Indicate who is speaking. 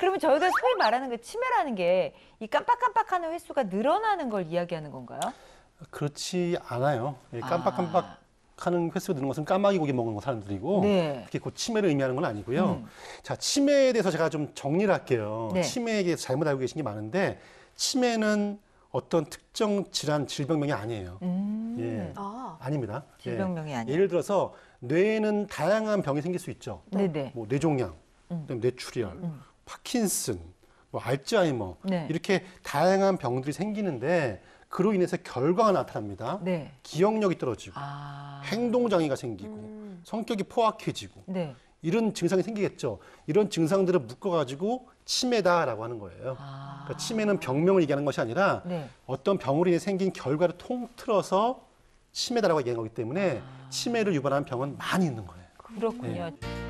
Speaker 1: 그러면 저희가 소위 말하는 그 치매라는 게 이 깜빡깜빡하는 횟수가 늘어나는 걸 이야기하는 건가요?
Speaker 2: 그렇지 않아요. 예, 깜빡깜빡 아. 하는 횟수가 느는 것은 까마귀 고기 먹는 거 사람들이고 네. 그게 곧 치매를 의미하는 건 아니고요. 음. 자 치매에 대해서 제가 좀 정리를 할게요. 네. 치매에 대해서 잘못 알고 계신 게 많은데 치매는 어떤 특정 질환 질병명이 아니에요. 음. 예. 아. 닙니다 질병명이 예. 아니에요. 예를 들어서 뇌에는 다양한 병이 생길 수 있죠. 네네. 네. 뭐 뇌종양, 음. 뇌출혈. 음. 파킨슨, 뭐 알츠하이머 네. 이렇게 다양한 병들이 생기는데 그로 인해서 결과가 나타납니다. 네. 기억력이 떨어지고 아... 행동 장애가 생기고 음... 성격이 포악해지고 네. 이런 증상이 생기겠죠. 이런 증상들을 묶어가지고 치매다라고 하는 거예요. 아... 그러니까 치매는 병명을 얘기하는 것이 아니라 네. 어떤 병으로 인해 생긴 결과를 통틀어서 치매다라고 얘기하기 때문에 아... 치매를 유발하는 병은 많이 있는 거예요. 그렇군요.
Speaker 1: 네.